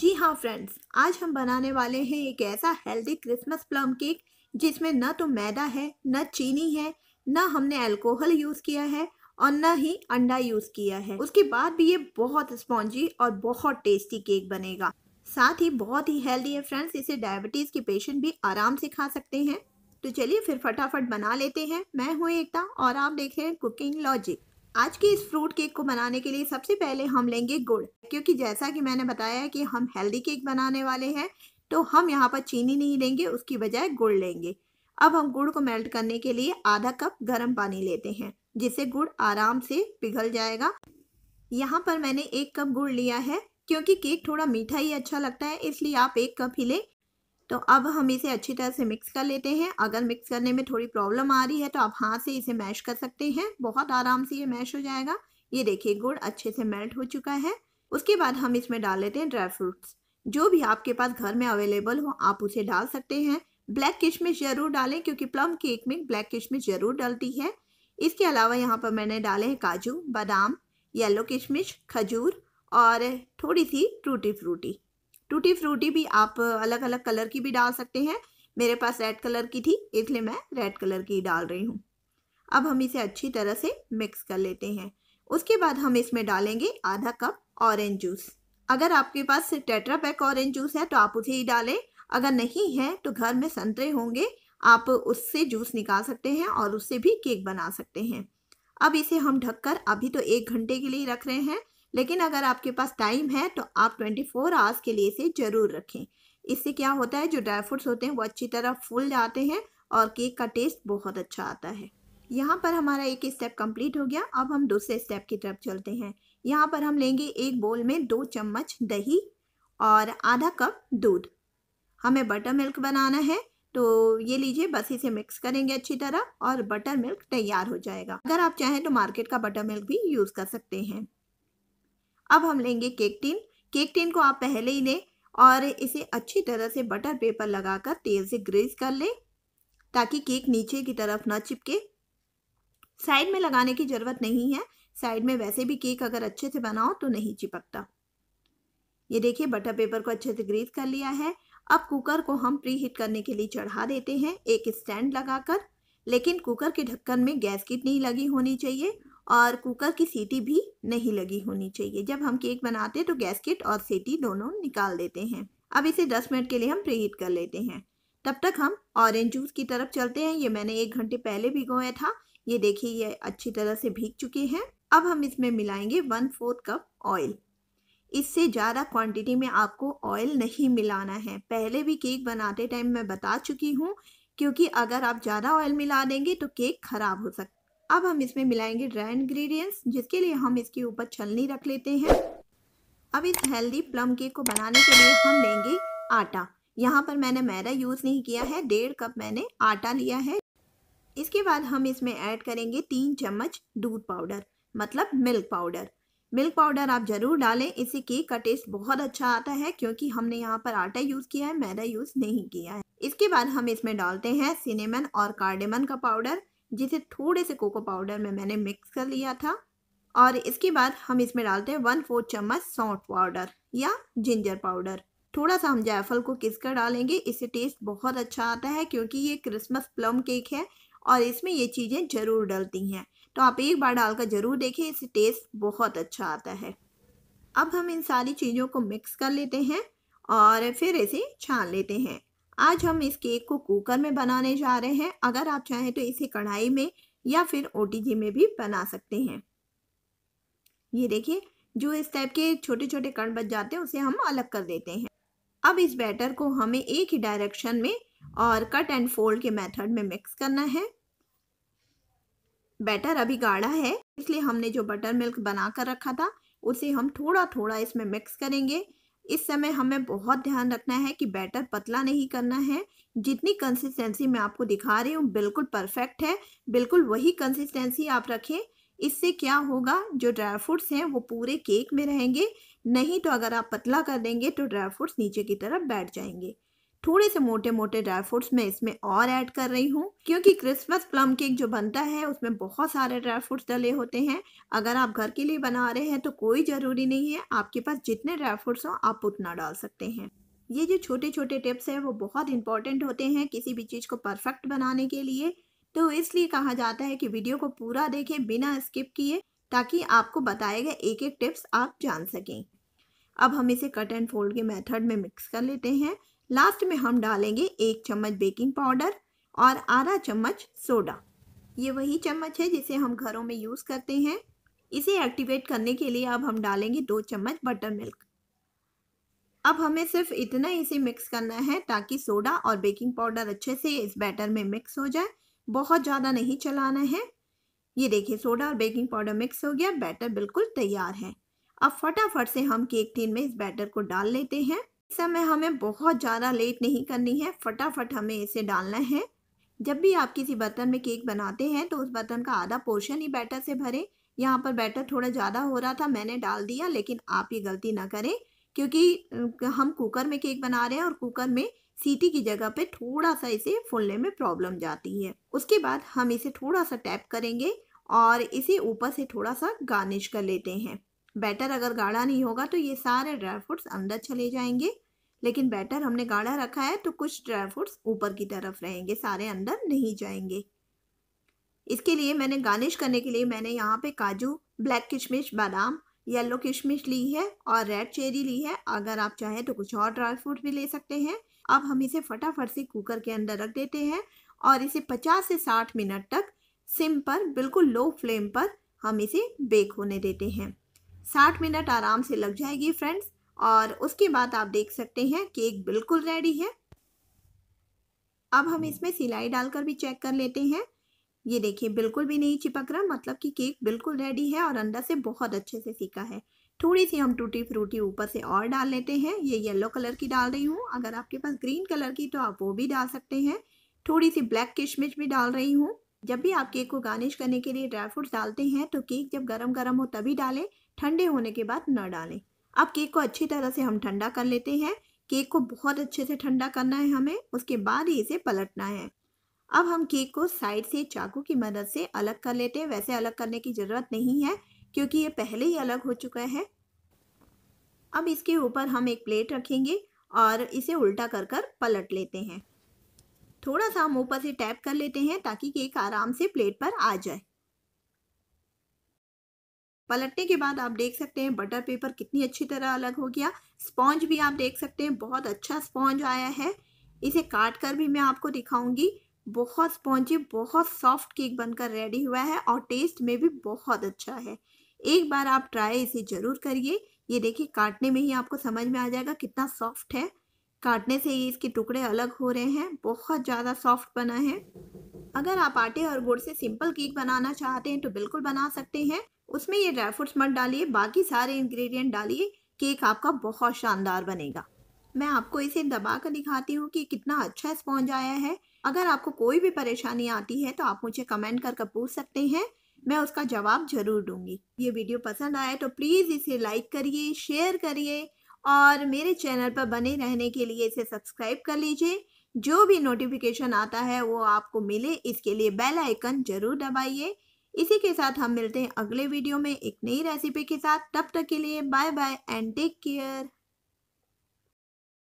जी हाँ फ्रेंड्स आज हम बनाने वाले हैं एक ऐसा हेल्दी क्रिसमस प्लम केक जिसमें ना तो मैदा है ना चीनी है ना हमने अल्कोहल यूज़ किया है और ना ही अंडा यूज़ किया है उसके बाद भी ये बहुत स्पॉन्जी और बहुत टेस्टी केक बनेगा साथ ही बहुत ही हेल्दी है फ्रेंड्स इसे डायबिटीज़ के पेशेंट भी आराम से खा सकते हैं तो चलिए फिर फटाफट बना लेते हैं मैं हूँ एकता और आप देख रहे हैं कुकिंग लॉजिक आज के इस फ्रूट केक को बनाने के लिए सबसे पहले हम लेंगे गुड़ क्योंकि जैसा कि मैंने बताया कि हम हेल्दी केक बनाने वाले हैं तो हम यहाँ पर चीनी नहीं लेंगे उसकी बजाय गुड़ लेंगे अब हम गुड़ को मेल्ट करने के लिए आधा कप गर्म पानी लेते हैं जिससे गुड़ आराम से पिघल जाएगा यहाँ पर मैंने एक कप गुड़ लिया है क्योंकि केक थोड़ा मीठा ही अच्छा लगता है इसलिए आप एक कप ही लें तो अब हम इसे अच्छी तरह से मिक्स कर लेते हैं अगर मिक्स करने में थोड़ी प्रॉब्लम आ रही है तो आप हाथ से इसे मैश कर सकते हैं बहुत आराम से ये मैश हो जाएगा ये देखिए गुड़ अच्छे से मेल्ट हो चुका है उसके बाद हम इसमें डाल लेते हैं ड्राई फ्रूट्स जो भी आपके पास घर में अवेलेबल हो आप उसे डाल सकते हैं ब्लैक किशमिश ज़रूर डालें क्योंकि प्लम केक में ब्लैक किशमिश ज़रूर डलती है इसके अलावा यहाँ पर मैंने डाले हैं काजू बादाम येलो किशमिश खजूर और थोड़ी सी टूटी फ्रूटी टूटी फ्रूटी भी आप अलग अलग कलर की भी डाल सकते हैं मेरे पास रेड कलर की थी इसलिए मैं रेड कलर की डाल रही हूँ अब हम इसे अच्छी तरह से मिक्स कर लेते हैं उसके बाद हम इसमें डालेंगे आधा कप ऑरेंज जूस अगर आपके पास टेट्रा पैक ऑरेंज जूस है तो आप उसे ही डालें अगर नहीं है तो घर में संतरे होंगे आप उससे जूस निकाल सकते हैं और उससे भी केक बना सकते हैं अब इसे हम ढककर अभी तो एक घंटे के लिए रख रहे हैं लेकिन अगर आपके पास टाइम है तो आप 24 फोर आवर्स के लिए इसे ज़रूर रखें इससे क्या होता है जो ड्राई फ्रूट्स होते हैं वो अच्छी तरह फूल जाते हैं और केक का टेस्ट बहुत अच्छा आता है यहाँ पर हमारा एक स्टेप कंप्लीट हो गया अब हम दूसरे स्टेप की तरफ चलते हैं यहाँ पर हम लेंगे एक बोल में दो चम्मच दही और आधा कप दूध हमें बटर मिल्क बनाना है तो ये लीजिए बस इसे मिक्स करेंगे अच्छी तरह और बटर मिल्क तैयार हो जाएगा अगर आप चाहें तो मार्केट का बटर मिल्क भी यूज़ कर सकते हैं अब हम लेंगे केक टिन केक टीन को आप पहले ही लें और इसे अच्छी तरह से बटर पेपर लगाकर तेल से ग्रेस कर लें ताकि केक नीचे की तरफ ना चिपके साइड में लगाने की ज़रूरत नहीं है साइड में वैसे भी केक अगर अच्छे से बनाओ तो नहीं चिपकता ये देखिए बटर पेपर को अच्छे से ग्रीस कर लिया है अब कुकर को हम प्री हीट करने के लिए चढ़ा देते हैं एक स्टैंड लगाकर लेकिन कुकर के ढक्कन में गैस किट नहीं लगी होनी चाहिए और कुकर की सीटी भी नहीं लगी होनी चाहिए जब हम केक बनाते हैं तो गैसकेट और सीटी दोनों निकाल देते हैं अब इसे 10 मिनट के लिए हम प्रीहीट कर लेते हैं तब तक हम ऑरेंज जूस की तरफ चलते हैं ये मैंने एक घंटे पहले भिगोया था ये देखिए ये अच्छी तरह से भीग चुके हैं अब हम इसमें मिलाएंगे वन फोर्थ कप ऑयल इससे ज़्यादा क्वांटिटी में आपको ऑयल नहीं मिलाना है पहले भी केक बनाते टाइम मैं बता चुकी हूँ क्योंकि अगर आप ज़्यादा ऑयल मिला देंगे तो केक ख़राब हो सकता है अब हम इसमें मिलाएंगे ड्राई इन्ग्रीडियंट्स जिसके लिए हम इसके ऊपर छलनी रख लेते हैं अब इस हेल्दी प्लम केक को बनाने के लिए हम लेंगे आटा यहाँ पर मैंने मैदा यूज़ नहीं किया है डेढ़ कप मैंने आटा लिया है इसके बाद हम इसमें ऐड करेंगे तीन चम्मच दूध पाउडर मतलब मिल्क पाउडर मिल्क पाउडर आप ज़रूर डालें इससे केक का टेस्ट बहुत अच्छा आता है क्योंकि हमने यहाँ पर आटा यूज़ किया है मैदा यूज़ नहीं किया है इसके बाद हम इसमें डालते हैं सिनेमन और कार्डेमन का पाउडर जिसे थोड़े से कोको पाउडर में मैंने मिक्स कर लिया था और इसके बाद हम इसमें डालते हैं वन फोर चम्मच सौंठ पाउडर या जिंजर पाउडर थोड़ा सा हम जायफल को किस कर डालेंगे इससे टेस्ट बहुत अच्छा आता है क्योंकि ये क्रिसमस प्लम केक है और इसमें ये चीज़ें ज़रूर डलती हैं तो आप एक बार डालकर ज़रूर देखें इससे टेस्ट बहुत अच्छा आता है अब हम इन सारी चीज़ों को मिक्स कर लेते हैं और फिर इसे छान लेते हैं आज हम इस केक को कुकर में बनाने जा रहे हैं अगर आप चाहें तो इसे कढ़ाई में या फिर ओ में भी बना सकते हैं ये देखिए जो इस टाइप के छोटे छोटे कण बच जाते हैं उसे हम अलग कर देते हैं अब इस बैटर को हमें एक ही डायरेक्शन में और कट एंड फोल्ड के मेथड में मिक्स करना है बैटर अभी गाढ़ा है इसलिए हमने जो बटर मिल्क बना कर रखा था उसे हम थोड़ा थोड़ा इसमें मिक्स करेंगे इस समय हमें बहुत ध्यान रखना है कि बैटर पतला नहीं करना है जितनी कंसिस्टेंसी मैं आपको दिखा रही हूँ बिल्कुल परफेक्ट है बिल्कुल वही कंसिस्टेंसी आप रखें इससे क्या होगा जो ड्राई फ्रूट्स हैं वो पूरे केक में रहेंगे नहीं तो अगर आप पतला कर देंगे तो ड्राई फ्रूट्स नीचे की तरफ बैठ जाएंगे थोड़े से मोटे मोटे ड्राई फ्रूट्स मैं इसमें और ऐड कर रही हूँ क्योंकि क्रिसमस प्लम केक जो बनता है उसमें बहुत सारे ड्राई फ्रूट्स डले होते हैं अगर आप घर के लिए बना रहे हैं तो कोई ज़रूरी नहीं है आपके पास जितने ड्राई फ्रूट्स हों आप उतना डाल सकते हैं ये जो छोटे छोटे टिप्स हैं वो बहुत इंपॉर्टेंट होते हैं किसी भी चीज़ को परफेक्ट बनाने के लिए तो इसलिए कहा जाता है कि वीडियो को पूरा देखें बिना स्किप किए ताकि आपको बताए गए एक एक टिप्स आप जान सकें अब हम इसे कट एंड फोल्ड के मेथड में मिक्स कर लेते हैं लास्ट में हम डालेंगे एक चम्मच बेकिंग पाउडर और आधा चम्मच सोडा ये वही चम्मच है जिसे हम घरों में यूज़ करते हैं इसे एक्टिवेट करने के लिए अब हम डालेंगे दो चम्मच बटर मिल्क अब हमें सिर्फ इतना इसे मिक्स करना है ताकि सोडा और बेकिंग पाउडर अच्छे से इस बैटर में मिक्स हो जाए बहुत ज़्यादा नहीं चलाना है ये देखिए सोडा और बेकिंग पाउडर मिक्स हो गया बैटर बिल्कुल तैयार है अब फटाफट से हम केक टीन में इस बैटर को डाल लेते हैं समय हमें बहुत ज़्यादा लेट नहीं करनी है फटाफट हमें इसे डालना है जब भी आप किसी बर्तन में केक बनाते हैं तो उस बर्तन का आधा पोर्शन ही बैटर से भरें यहाँ पर बैटर थोड़ा ज़्यादा हो रहा था मैंने डाल दिया लेकिन आप ये गलती ना करें क्योंकि हम कुकर में केक बना रहे हैं और कुकर में सीटी की जगह पे थोड़ा सा इसे फूलने में प्रॉब्लम जाती है उसके बाद हम इसे थोड़ा सा टैप करेंगे और इसे ऊपर से थोड़ा सा गार्निश कर लेते हैं बैटर अगर गाढ़ा नहीं होगा तो ये सारे ड्राई फ्रूट्स अंदर चले जाएंगे लेकिन बैटर हमने गाढ़ा रखा है तो कुछ ड्राई फ्रूट्स ऊपर की तरफ रहेंगे सारे अंदर नहीं जाएंगे इसके लिए मैंने गार्निश करने के लिए मैंने यहाँ पे काजू ब्लैक किशमिश बादाम येलो किशमिश ली है और रेड चेरी ली है अगर आप चाहें तो कुछ और ड्राई फ्रूट भी ले सकते हैं अब हम इसे फटाफट से कुकर के अंदर रख देते हैं और इसे 50 से 60 मिनट तक सिम पर बिल्कुल लो फ्लेम पर हम इसे बेक होने देते हैं 60 मिनट आराम से लग जाएगी फ्रेंड्स और उसके बाद आप देख सकते हैं केक बिल्कुल रेडी है अब हम इसमें सिलाई डालकर भी चेक कर लेते हैं ये देखिए बिल्कुल भी नहीं चिपक रहा मतलब कि केक बिल्कुल रेडी है और अंदर से बहुत अच्छे से सीखा है थोड़ी सी हम टूटी फ्रूटी ऊपर से और डाल लेते हैं ये येलो कलर की डाल रही हूँ अगर आपके पास ग्रीन कलर की तो आप वो भी डाल सकते हैं थोड़ी सी ब्लैक किशमिश भी डाल रही हूँ जब भी आप केक को गार्निश करने के लिए ड्राई फ्रूट्स डालते हैं तो केक जब गर्म गर्म हो तभी डालें ठंडे होने के बाद न डालें अब केक को अच्छी तरह से हम ठंडा कर लेते हैं केक को बहुत अच्छे से ठंडा करना है हमें उसके बाद ही इसे पलटना है अब हम केक को साइड से चाकू की मदद से अलग कर लेते हैं वैसे अलग करने की ज़रूरत नहीं है क्योंकि ये पहले ही अलग हो चुका है अब इसके ऊपर हम एक प्लेट रखेंगे और इसे उल्टा कर कर पलट लेते हैं थोड़ा सा हम ऊपर से टैप कर लेते हैं ताकि केक आराम से प्लेट पर आ जाए पलटने के बाद आप देख सकते हैं बटर पेपर कितनी अच्छी तरह अलग हो गया स्पॉन्ज भी आप देख सकते हैं बहुत अच्छा स्पॉन्ज आया है इसे काट कर भी मैं आपको दिखाऊंगी बहुत स्पॉन्जी बहुत सॉफ्ट केक बनकर रेडी हुआ है और टेस्ट में भी बहुत अच्छा है एक बार आप ट्राई इसे ज़रूर करिए ये देखिए काटने में ही आपको समझ में आ जाएगा कितना सॉफ्ट है काटने से ही इसके टुकड़े अलग हो रहे हैं बहुत ज़्यादा सॉफ्ट बना है अगर आप आटे और गुड़ से सिंपल केक बनाना चाहते हैं तो बिल्कुल बना सकते हैं उसमें ये ड्राई फ्रूट्स मत डालिए बाकी सारे इंग्रेडिएंट डालिए केक आपका बहुत शानदार बनेगा मैं आपको इसे दबा कर दिखाती हूँ कि कितना अच्छा स्पॉन्ज आया है अगर आपको कोई भी परेशानी आती है तो आप मुझे कमेंट कर कर पूछ सकते हैं मैं उसका जवाब जरूर दूंगी ये वीडियो पसंद आया तो प्लीज़ इसे लाइक करिए शेयर करिए और मेरे चैनल पर बने रहने के लिए इसे सब्सक्राइब कर लीजिए जो भी नोटिफिकेशन आता है वो आपको मिले इसके लिए बेल आइकन जरूर दबाइए इसी के साथ हम मिलते हैं अगले वीडियो में एक नई रेसिपी के साथ तब तक के लिए bye bye and take care